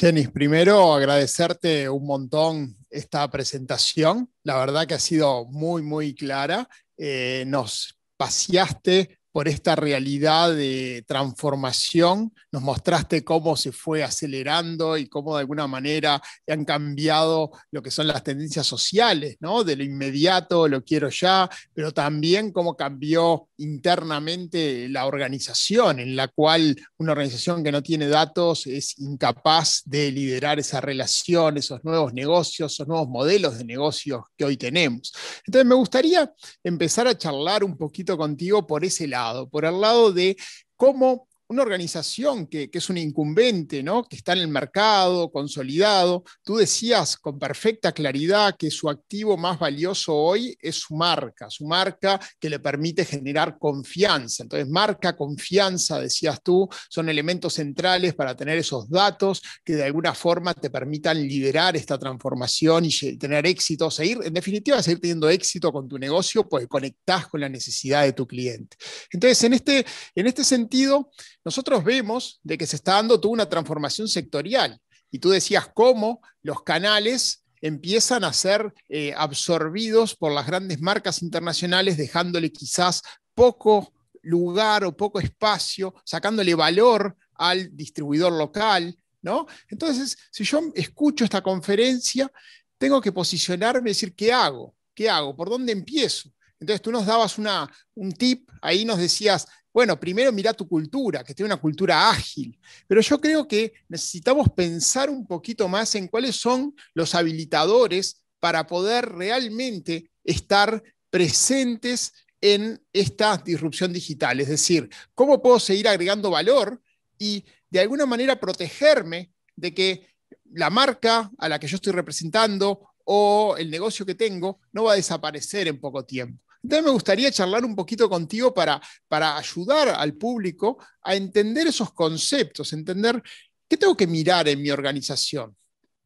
Jenis, primero agradecerte un montón esta presentación. La verdad que ha sido muy, muy clara. Eh, nos paseaste por esta realidad de transformación, nos mostraste cómo se fue acelerando y cómo de alguna manera han cambiado lo que son las tendencias sociales, ¿no? De lo inmediato, lo quiero ya, pero también cómo cambió internamente la organización, en la cual una organización que no tiene datos es incapaz de liderar esa relación, esos nuevos negocios, esos nuevos modelos de negocios que hoy tenemos. Entonces, me gustaría empezar a charlar un poquito contigo por ese lado, por el lado de cómo una organización que, es un incumbente, ¿no? que está en el mercado, consolidado. Tú decías con perfecta claridad que su activo más valioso hoy es su marca, su marca que le permite generar confianza. Entonces, marca, confianza, decías tú, son elementos centrales para tener esos datos que de alguna forma te permitan liderar esta transformación y tener éxito, seguir, en definitiva, seguir teniendo éxito con tu negocio, porque conectás con la necesidad de tu cliente. Entonces, en este, en este sentido, nosotros vemos de que se está dando toda una transformación sectorial. Y tú decías cómo los canales empiezan a ser eh, absorbidos por las grandes marcas internacionales, dejándole quizás poco lugar o poco espacio, sacándole valor al distribuidor local, ¿no? Entonces, si yo escucho esta conferencia, tengo que posicionarme y decir, ¿qué hago? ¿Qué hago? ¿Por dónde empiezo? Entonces tú nos dabas una, un tip, ahí nos decías, bueno, primero mira tu cultura, que tiene una cultura ágil, pero yo creo que necesitamos pensar un poquito más en cuáles son los habilitadores para poder realmente estar presentes en esta disrupción digital. Es decir, ¿cómo puedo seguir agregando valor y de alguna manera protegerme de que la marca a la que yo estoy representando o el negocio que tengo no va a desaparecer en poco tiempo? Entonces me gustaría charlar un poquito contigo para, para ayudar al público a entender esos conceptos, entender qué tengo que mirar en mi organización,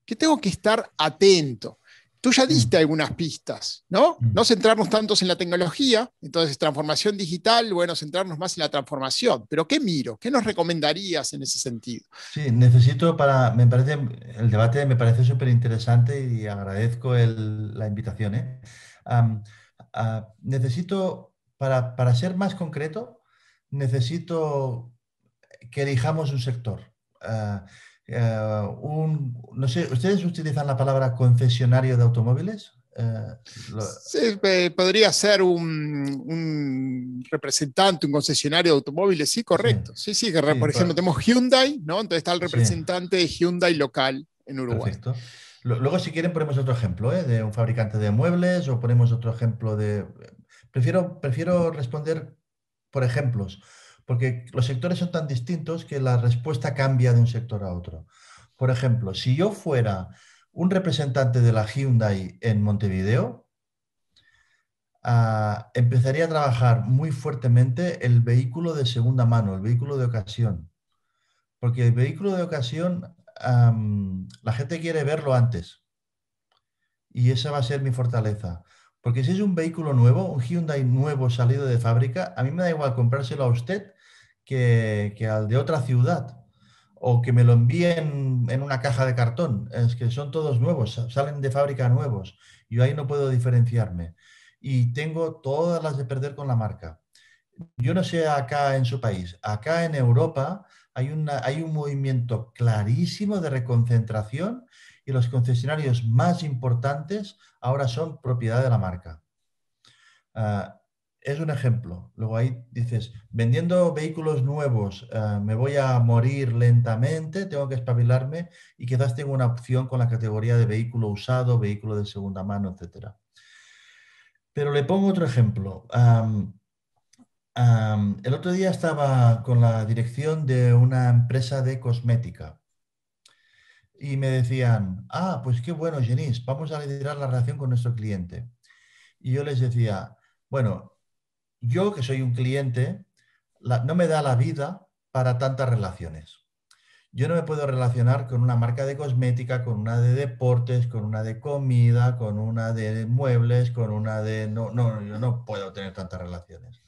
qué tengo que estar atento. Tú ya diste algunas pistas, ¿no? Mm. No centrarnos tantos en la tecnología, entonces transformación digital, bueno, centrarnos más en la transformación, pero ¿qué miro? ¿Qué nos recomendarías en ese sentido? Sí, necesito para, me parece, el debate me parece súper interesante y agradezco la invitación. ¿eh? Ah, necesito, para, ser más concreto, necesito que elijamos un sector. Ah, ah, no sé, ¿ustedes utilizan la palabra concesionario de automóviles? sí, podría ser un, representante, un concesionario de automóviles, sí, correcto. Sí, sí, por ejemplo, tenemos Hyundai, ¿no? Entonces está el representante de Hyundai local en Uruguay. Perfecto. Luego, si quieren, ponemos otro ejemplo ¿eh? de un fabricante de muebles o ponemos otro ejemplo de. Eh, prefiero, prefiero responder por ejemplos, porque los sectores son tan distintos que la respuesta cambia de un sector a otro. Por ejemplo, si yo fuera un representante de la Hyundai en Montevideo, ah, empezaría a trabajar muy fuertemente el vehículo de segunda mano, el vehículo de ocasión. Porque el vehículo de ocasión la gente quiere verlo antes. Y esa va a ser mi fortaleza. Porque si es un vehículo nuevo, un Hyundai nuevo salido de fábrica, a mí me da igual comprárselo a usted que, que al de otra ciudad o que me lo envíen en una caja de cartón. Es que son todos nuevos, salen de fábrica nuevos. Yo ahí no puedo diferenciarme. Y tengo todas las de perder con la marca. Yo no sé acá en su país, acá en Europa hay, un movimiento clarísimo de reconcentración y los concesionarios más importantes ahora son propiedad de la marca. Ah, es un ejemplo. Luego ahí dices, vendiendo vehículos nuevos, ah, me voy a morir lentamente, tengo que espabilarme y quizás tengo una opción con la categoría de vehículo usado, vehículo de segunda mano, etc. Pero le pongo otro ejemplo el otro día estaba con la dirección de una empresa de cosmética y me decían, ah, pues qué bueno, Genís, vamos a liderar la relación con nuestro cliente. Y yo les decía, bueno, yo que soy un cliente, no me da la vida para tantas relaciones. Yo no me puedo relacionar con una marca de cosmética, con una de deportes, con una de comida, con una de muebles, con una de... No, no, yo no puedo tener tantas relaciones.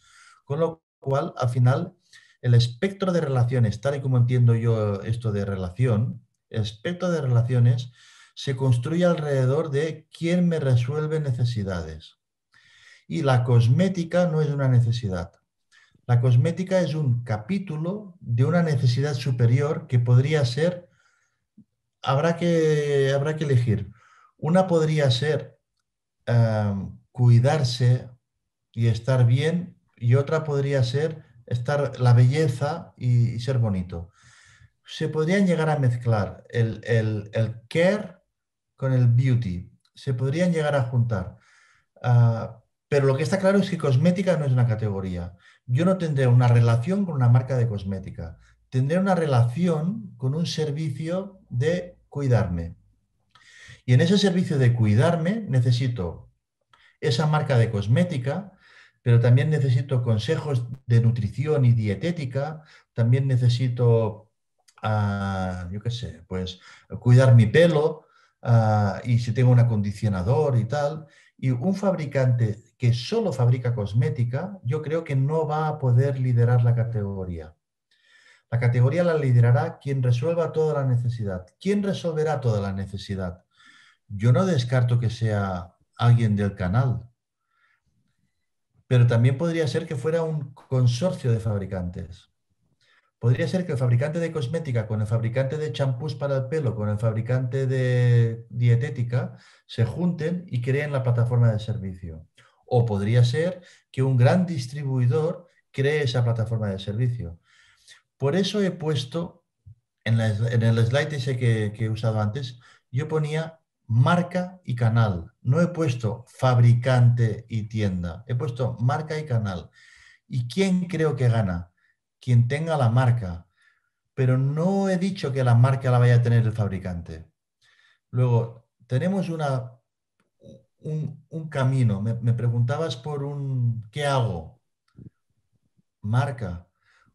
Con lo cual, al final, el espectro de relaciones, tal y como entiendo yo esto de relación, el espectro de relaciones se construye alrededor de quién me resuelve necesidades. Y la cosmética no es una necesidad. La cosmética es un capítulo de una necesidad superior que podría ser, habrá que, habrá que elegir. Una podría ser eh, cuidarse y estar bien y otra podría ser estar la belleza y, ser bonito. Se podrían llegar a mezclar el, el, el, care con el beauty, se podrían llegar a juntar. Ah, pero lo que está claro es que cosmética no es una categoría. Yo no tendré una relación con una marca de cosmética, tendré una relación con un servicio de cuidarme. Y en ese servicio de cuidarme necesito esa marca de cosmética, pero también necesito consejos de nutrición y dietética, también necesito, ah, yo qué sé, pues cuidar mi pelo ah, y si tengo un acondicionador y tal. Y un fabricante que solo fabrica cosmética, yo creo que no va a poder liderar la categoría. La categoría la liderará quien resuelva toda la necesidad. ¿Quién resolverá toda la necesidad? Yo no descarto que sea alguien del canal, pero también podría ser que fuera un consorcio de fabricantes. Podría ser que el fabricante de cosmética con el fabricante de champús para el pelo, con el fabricante de dietética, se junten y creen la plataforma de servicio. O podría ser que un gran distribuidor cree esa plataforma de servicio. Por eso he puesto en, el slide ese que he usado antes, yo ponía marca y canal. No he puesto fabricante y tienda, he puesto marca y canal. ¿Y quién creo que gana? Quien tenga la marca. Pero no he dicho que la marca la vaya a tener el fabricante. Luego, tenemos una, un, camino. me preguntabas por un, ¿qué hago? Marca.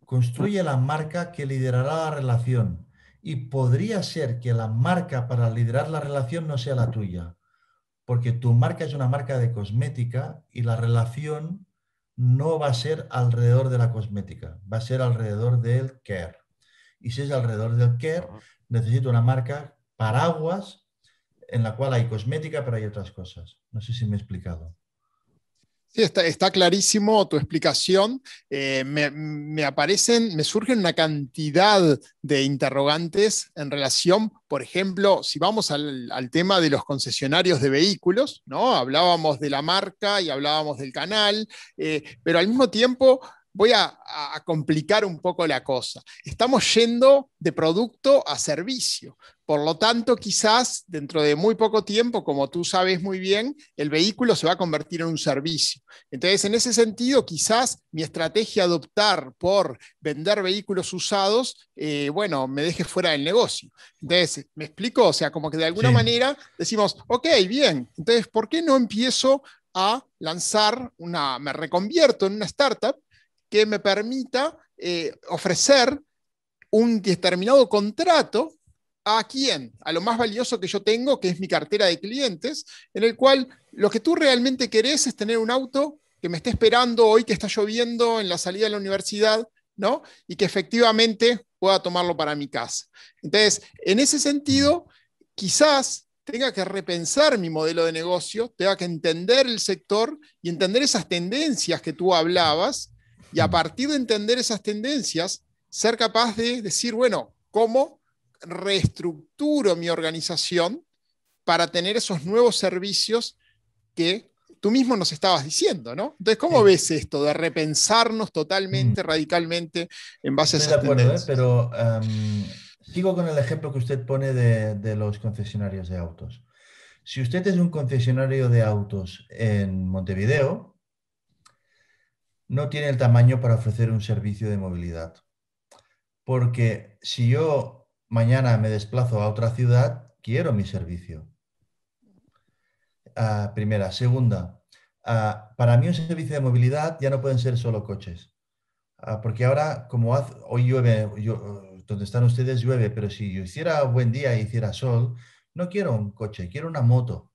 Construye la marca que liderará la relación y podría ser que la marca para liderar la relación no sea la tuya, porque tu marca es una marca de cosmética y la relación no va a ser alrededor de la cosmética, va a ser alrededor del care. Y si es alrededor del care, necesito una marca paraguas en la cual hay cosmética, pero hay otras cosas. No sé si me he explicado. Sí, está, clarísimo tu explicación. Eh, me, aparecen, me surgen una cantidad de interrogantes en relación, por ejemplo, si vamos al, tema de los concesionarios de vehículos, ¿no? Hablábamos de la marca y hablábamos del canal, eh, pero al mismo tiempo voy a, complicar un poco la cosa. Estamos yendo de producto a servicio. Por lo tanto, quizás dentro de muy poco tiempo, como tú sabes muy bien, el vehículo se va a convertir en un servicio. Entonces, en ese sentido, quizás mi estrategia adoptar por vender vehículos usados, eh, bueno, me deje fuera del negocio. Entonces, ¿me explico? O sea, como que de alguna manera decimos, ok, bien, entonces, ¿por qué no empiezo a lanzar una, me reconvierto en una startup que me permita eh, ofrecer un determinado contrato a quién, a lo más valioso que yo tengo, que es mi cartera de clientes, en el cual lo que tú realmente querés es tener un auto que me esté esperando hoy que está lloviendo en la salida de la universidad, ¿no? Y que efectivamente pueda tomarlo para mi casa. Entonces, en ese sentido, quizás tenga que repensar mi modelo de negocio, tenga que entender el sector y entender esas tendencias que tú hablabas y a partir de entender esas tendencias, ser capaz de decir, bueno, ¿cómo reestructuro mi organización para tener esos nuevos servicios que tú mismo nos estabas diciendo, ¿no? Entonces, ¿cómo ves esto de repensarnos totalmente, mm. radicalmente en base a esas de acuerdo, ¿eh? Pero em, sigo con el ejemplo que usted pone de, los concesionarios de autos. Si usted es un concesionario de autos en Montevideo, no tiene el tamaño para ofrecer un servicio de movilidad. Porque si yo mañana me desplazo a otra ciudad, quiero mi servicio. Ah, primera. Segunda, ah, para mí un servicio de movilidad ya no pueden ser solo coches. Ah, porque ahora, como hoy llueve, donde están ustedes llueve, pero si yo hiciera buen día y hiciera sol, no quiero un coche, quiero una moto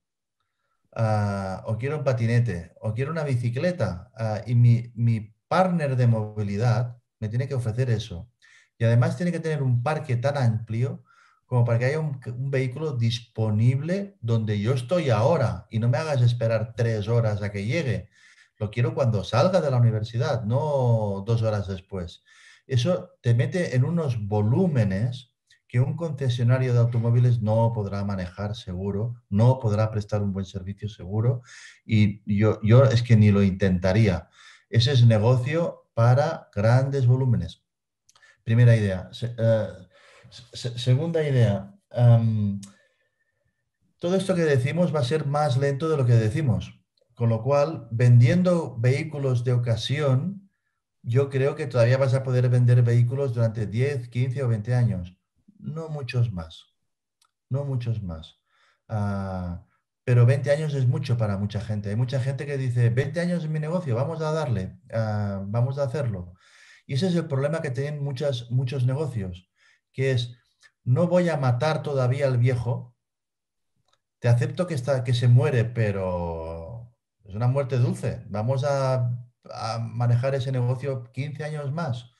Ah, o quiero un patinete, o quiero una bicicleta, ah, y mi, partner de movilidad me tiene que ofrecer eso. Y además tiene que tener un parque tan amplio como para que haya un, un, vehículo disponible donde yo estoy ahora y no me hagas esperar tres horas a que llegue. Lo quiero cuando salga de la universidad, no dos horas después. Eso te mete en unos volúmenes que un concesionario de automóviles no podrá manejar seguro, no podrá prestar un buen servicio seguro y yo, yo es que ni lo intentaría. Ese es negocio para grandes volúmenes. Primera idea. Eh, segunda idea. todo esto que decimos va a ser más lento de lo que decimos. Con lo cual, vendiendo vehículos de ocasión, yo creo que todavía vas a poder vender vehículos durante 10, 15 o 20 años no muchos más, no muchos más. Ah, pero 20 años es mucho para mucha gente. Hay mucha gente que dice, 20 años en mi negocio, vamos a darle, ah, vamos a hacerlo. Y ese es el problema que tienen muchas, muchos negocios, que es, no voy a matar todavía al viejo, te acepto que, está, que se muere, pero es una muerte dulce, vamos a, manejar ese negocio 15 años más.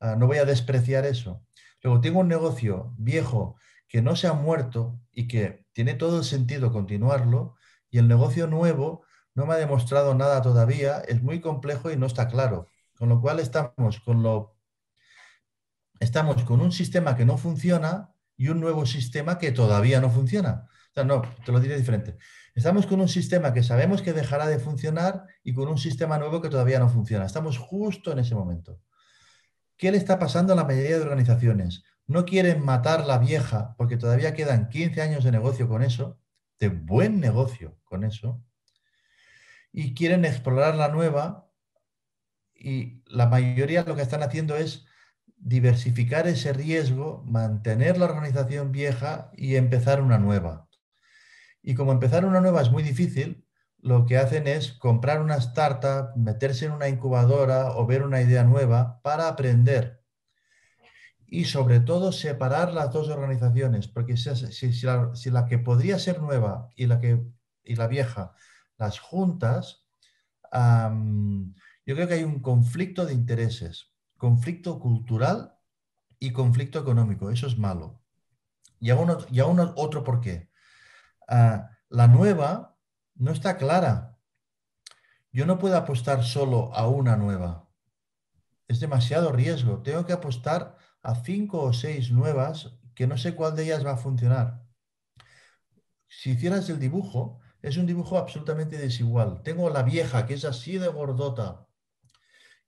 Ah, no voy a despreciar eso. Pero tengo un negocio viejo que no se ha muerto y que tiene todo el sentido continuarlo, y el negocio nuevo no me ha demostrado nada todavía, es muy complejo y no está claro. Con lo cual estamos con, estamos con un sistema que no funciona y un nuevo sistema que todavía no funciona. O sea, no, te lo diré diferente. Estamos con un sistema que sabemos que dejará de funcionar y con un sistema nuevo que todavía no funciona. Estamos justo en ese momento. ¿Qué le está pasando a la mayoría de organizaciones? No quieren matar la vieja porque todavía quedan 15 años de negocio con eso, de buen negocio con eso, y quieren explorar la nueva y la mayoría lo que están haciendo es diversificar ese riesgo, mantener la organización vieja y empezar una nueva. Y como empezar una nueva es muy difícil, lo que hacen es comprar una startup, meterse en una incubadora o ver una idea nueva para aprender. Y sobre todo separar las dos organizaciones, porque si, la, que podría ser nueva y la, que, la vieja las juntas, yo creo que hay un conflicto de intereses, conflicto cultural y conflicto económico. Eso es malo. Y aún, y otro por qué. Ah, la nueva no está clara. Yo no puedo apostar solo a una nueva. Es demasiado riesgo. Tengo que apostar a cinco o seis nuevas que no sé cuál de ellas va a funcionar. Si hicieras el dibujo, es un dibujo absolutamente desigual. Tengo la vieja, que es así de gordota,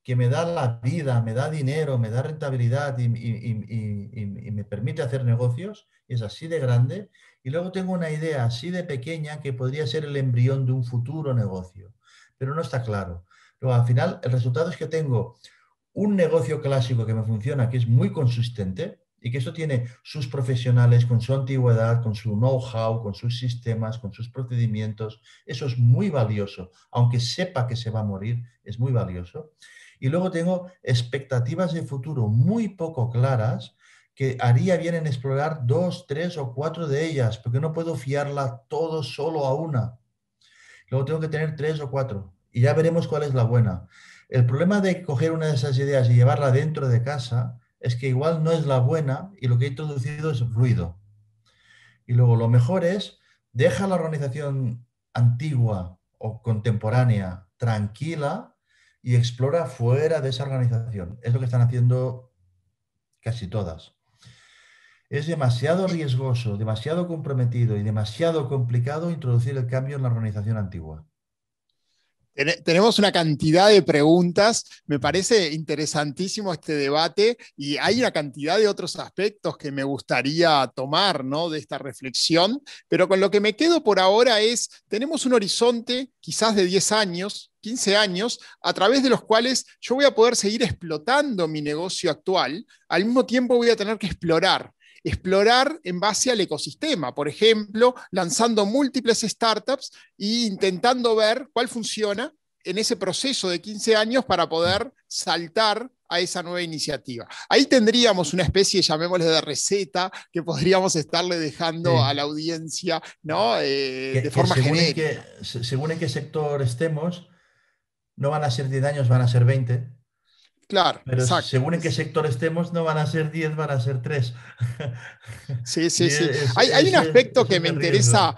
que me da la vida, me da dinero, me da rentabilidad y, me permite hacer negocios, es así de grande, y luego tengo una idea así de pequeña que podría ser el embrión de un futuro negocio, pero no está claro. pero al final, el resultado es que tengo un negocio clásico que me funciona, que es muy consistente, y que eso tiene sus profesionales con su antigüedad, con su know-how, con sus sistemas, con sus procedimientos. Eso es muy valioso, aunque sepa que se va a morir, es muy valioso. Y luego tengo expectativas de futuro muy poco claras que haría bien en explorar dos, tres o cuatro de ellas, porque no puedo fiarla todo solo a una. Luego tengo que tener tres o cuatro y ya veremos cuál es la buena. El problema de coger una de esas ideas y llevarla dentro de casa es que igual no es la buena y lo que he introducido es ruido. Y luego lo mejor es deja la organización antigua o contemporánea tranquila y explora fuera de esa organización. Es lo que están haciendo casi todas. Es demasiado riesgoso, demasiado comprometido y demasiado complicado introducir el cambio en la organización antigua tenemos una cantidad de preguntas. Me parece interesantísimo este debate y hay una cantidad de otros aspectos que me gustaría tomar ¿no? de esta reflexión, pero con lo que me quedo por ahora es, tenemos un horizonte quizás de 10 años, 15 años, a través de los cuales yo voy a poder seguir explotando mi negocio actual, al mismo tiempo voy a tener que explorar explorar en base al ecosistema, por ejemplo, lanzando múltiples startups e intentando ver cuál funciona en ese proceso de 15 años para poder saltar a esa nueva iniciativa. Ahí tendríamos una especie, llamémosle de receta, que podríamos estarle dejando a la audiencia, ¿no? Eh, de forma según en qué sector estemos, no van a ser 10 años, van a ser 20. Claro, según en qué sector estemos, no van a ser 10, van a ser 3. Sí, sí, sí. hay, un aspecto que me interesa,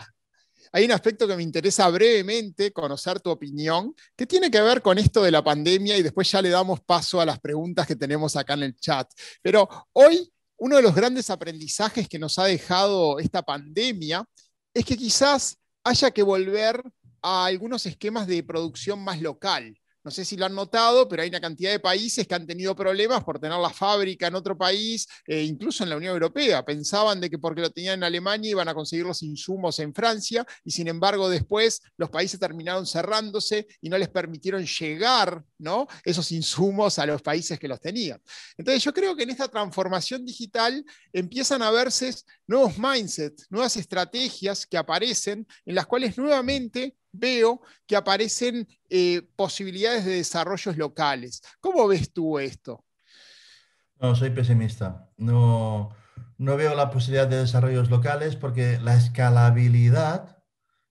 hay un aspecto que me interesa brevemente conocer tu opinión, que tiene que ver con esto de la pandemia y después ya le damos paso a las preguntas que tenemos acá en el chat. Pero hoy uno de los grandes aprendizajes que nos ha dejado esta pandemia es que quizás haya que volver a algunos esquemas de producción más local. No sé si lo han notado, pero hay una cantidad de países que han tenido problemas por tener la fábrica en otro país, eh, incluso en la Unión Europea. Pensaban de que porque lo tenían en Alemania iban a conseguir los insumos en Francia y sin embargo después los países terminaron cerrándose y no les permitieron llegar ¿no? esos insumos a los países que los tenían. Entonces yo creo que en esta transformación digital empiezan a verse nuevos mindsets, nuevas estrategias que aparecen en las cuales nuevamente veo que aparecen eh, posibilidades de desarrollos locales. ¿Cómo ves tú esto? No, soy pesimista. No, veo la posibilidad de desarrollos locales porque la escalabilidad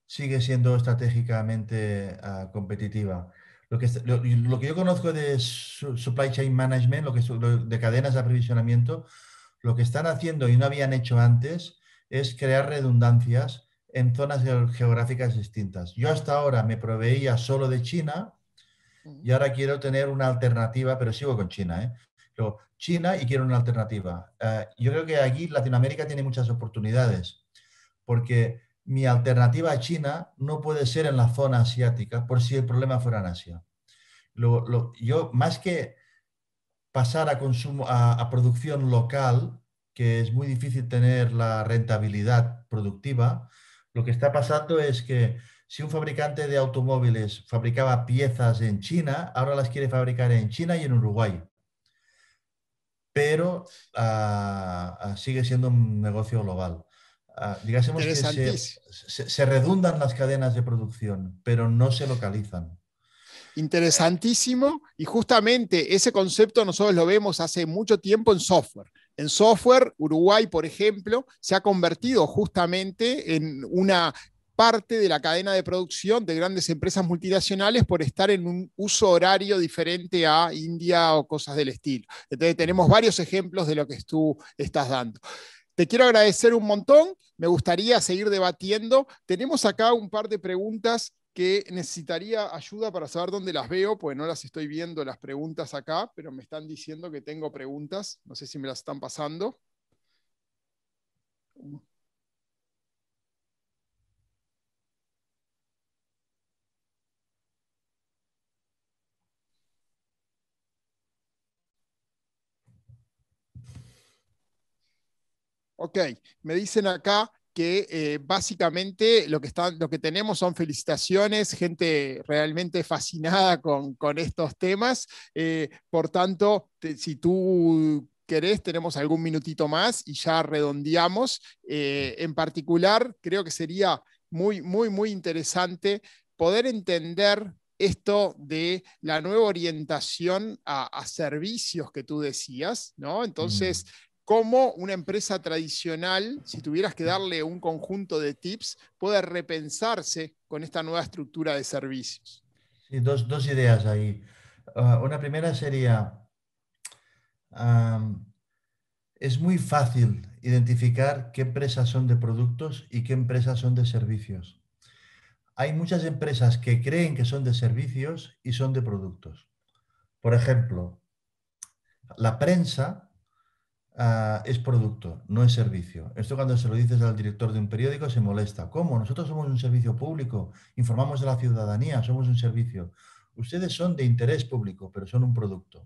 sigue siendo estratégicamente ah, competitiva. Lo que, yo conozco de supply chain management, lo que, de cadenas de aprovisionamiento, lo que están haciendo y no habían hecho antes es crear redundancias en zonas geográficas distintas. Yo hasta ahora me proveía solo de China y ahora quiero tener una alternativa, pero sigo con China. ¿eh? China y quiero una alternativa. Eh, yo creo que aquí Latinoamérica tiene muchas oportunidades, porque mi alternativa a China no puede ser en la zona asiática, por si el problema fuera en Asia. yo, más que pasar a, consumo, a producción local, que es muy difícil tener la rentabilidad productiva, lo que está pasando es que si un fabricante de automóviles fabricaba piezas en China, ahora las quiere fabricar en China y en Uruguay. Pero ah, ah, sigue siendo un negocio global. Ah, digásemos que se, redundan las cadenas de producción, pero no se localizan. Interesantísimo, y justamente ese concepto nosotros lo vemos hace mucho tiempo en software. En software, Uruguay, por ejemplo, se ha convertido justamente en una parte de la cadena de producción de grandes empresas multinacionales por estar en un uso horario diferente a India o cosas del estilo. Entonces tenemos varios ejemplos de lo que tú estás dando. Te quiero agradecer un montón, me gustaría seguir debatiendo. Tenemos acá un par de preguntas que necesitaría ayuda para saber dónde las veo, pues no las estoy viendo las preguntas acá, pero me están diciendo que tengo preguntas. No sé si me las están pasando. Ok, me dicen acá que eh, básicamente lo que, lo que tenemos son felicitaciones, gente realmente fascinada con, estos temas. Eh, por tanto, si tú querés, tenemos algún minutito más y ya redondeamos. Eh, en particular, creo que sería muy, muy, muy interesante poder entender esto de la nueva orientación a, servicios que tú decías, ¿no? Entonces, mm cómo una empresa tradicional, si tuvieras que darle un conjunto de tips, puede repensarse con esta nueva estructura de servicios. Sí, dos, ideas ahí. Ah, una primera sería, es muy fácil identificar qué empresas son de productos y qué empresas son de servicios. Hay muchas empresas que creen que son de servicios y son de productos. Por ejemplo, la prensa Ah, es producto, no es servicio. Esto cuando se lo dices al director de un periódico se molesta. ¿Cómo? Nosotros somos un servicio público, informamos a la ciudadanía, somos un servicio. Ustedes son de interés público, pero son un producto.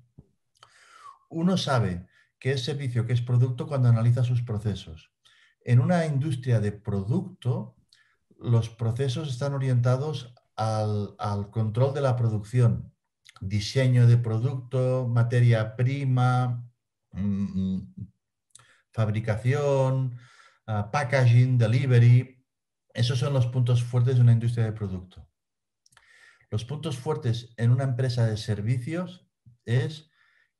Uno sabe qué es servicio, que es producto cuando analiza sus procesos. En una industria de producto, los procesos están orientados al, al control de la producción, diseño de producto, materia prima, fabricación, ah, packaging, delivery. Esos son los puntos fuertes de una industria de producto. Los puntos fuertes en una empresa de servicios es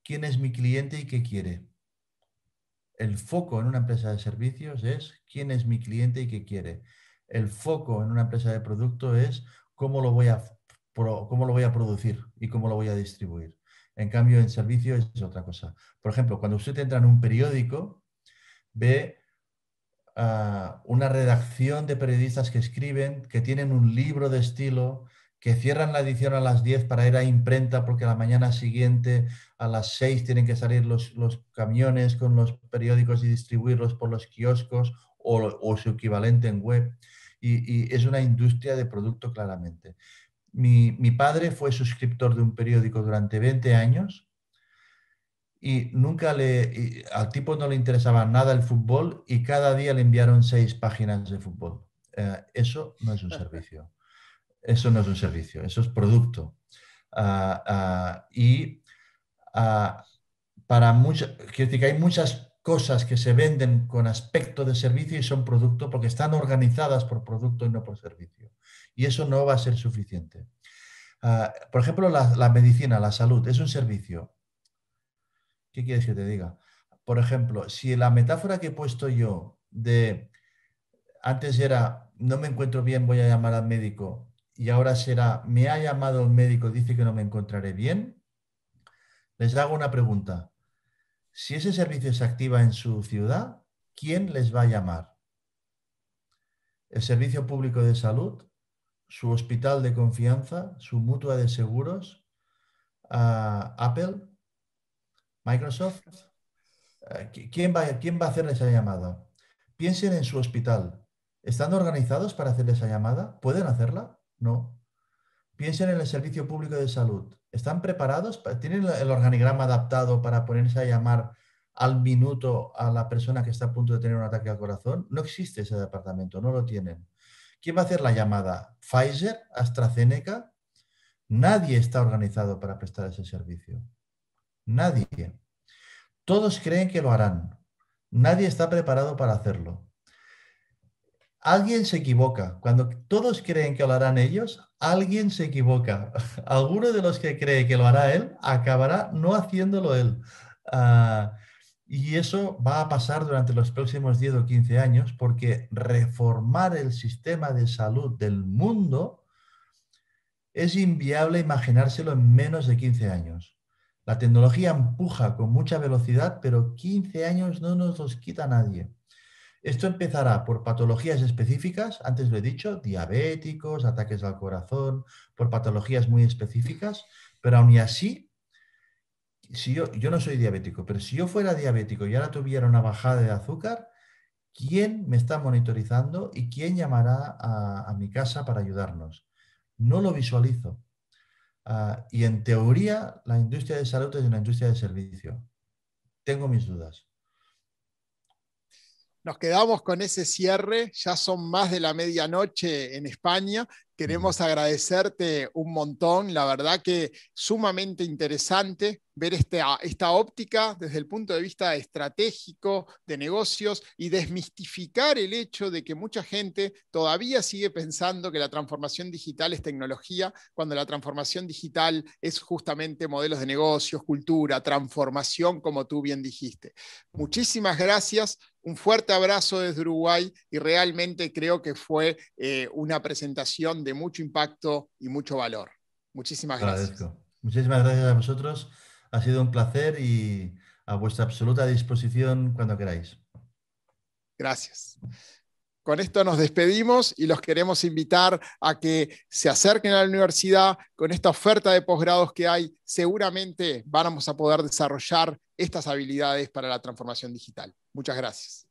quién es mi cliente y qué quiere. El foco en una empresa de servicios es quién es mi cliente y qué quiere. El foco en una empresa de producto es cómo lo voy a, cómo lo voy a producir y cómo lo voy a distribuir. En cambio, en servicio es otra cosa. Por ejemplo, cuando usted entra en un periódico, ve ah, una redacción de periodistas que escriben, que tienen un libro de estilo, que cierran la edición a las 10 para ir a imprenta porque a la mañana siguiente a las 6 tienen que salir los, camiones con los periódicos y distribuirlos por los kioscos o, su equivalente en web. y, es una industria de producto claramente. Mi, padre fue suscriptor de un periódico durante 20 años y nunca le, al tipo no le interesaba nada el fútbol y cada día le enviaron seis páginas de fútbol. Eh, eso no es un servicio. Eso no es un servicio, eso es producto. Ah, ah, y ah, para muchas, hay muchas cosas que se venden con aspecto de servicio y son producto porque están organizadas por producto y no por servicio y eso no va a ser suficiente. Ah, por ejemplo, la, la, medicina, la salud, es un servicio. ¿Qué quieres que te diga? Por ejemplo, si la metáfora que he puesto yo de antes era no me encuentro bien, voy a llamar al médico, y ahora será me ha llamado el médico, dice que no me encontraré bien, les hago una pregunta. Si ese servicio se activa en su ciudad, ¿quién les va a llamar? ¿El Servicio Público de Salud? su hospital de confianza, su mutua de seguros, Apple, Microsoft. Eh, ¿quién, va, ¿Quién va a hacer esa llamada? Piensen en su hospital. ¿Están organizados para hacer esa llamada? ¿Pueden hacerla? No. Piensen en el servicio público de salud. ¿Están preparados? ¿Tienen el organigrama adaptado para ponerse a llamar al minuto a la persona que está a punto de tener un ataque al corazón? No existe ese departamento, no lo tienen. ¿Quién va a hacer la llamada? ¿Pfizer? ¿AstraZeneca? Nadie está organizado para prestar ese servicio. Nadie. Todos creen que lo harán. Nadie está preparado para hacerlo. Alguien se equivoca. Cuando todos creen que lo harán ellos, alguien se equivoca. Alguno de los que cree que lo hará él acabará no haciéndolo él. Ah, y eso va a pasar durante los próximos 10 o 15 años porque reformar el sistema de salud del mundo es inviable imaginárselo en menos de 15 años. La tecnología empuja con mucha velocidad, pero 15 años no nos los quita nadie. Esto empezará por patologías específicas, antes lo he dicho, diabéticos, ataques al corazón, por patologías muy específicas, pero aún así si yo, no soy diabético, pero si yo fuera diabético y ahora tuviera una bajada de azúcar, ¿quién me está monitorizando y quién llamará a, mi casa para ayudarnos? No lo visualizo. Ah, y en teoría, la industria de salud es una industria de servicio. Tengo mis dudas. Nos quedamos con ese cierre, ya son más de la medianoche en España. Queremos agradecerte un montón, la verdad que sumamente interesante ver esta, ah, esta óptica desde el punto de vista estratégico de negocios y desmistificar el hecho de que mucha gente todavía sigue pensando que la transformación digital es tecnología, cuando la transformación digital es justamente modelos de negocios, cultura, transformación, como tú bien dijiste. Muchísimas gracias un fuerte abrazo desde Uruguay y realmente creo que fue eh, una presentación de mucho impacto y mucho valor. Muchísimas gracias. Muchísimas gracias a vosotros. Ha sido un placer y a vuestra absoluta disposición cuando queráis. Gracias. Con esto nos despedimos y los queremos invitar a que se acerquen a la universidad con esta oferta de posgrados que hay. Seguramente vamos a poder desarrollar estas habilidades para la transformación digital. Muchas gracias.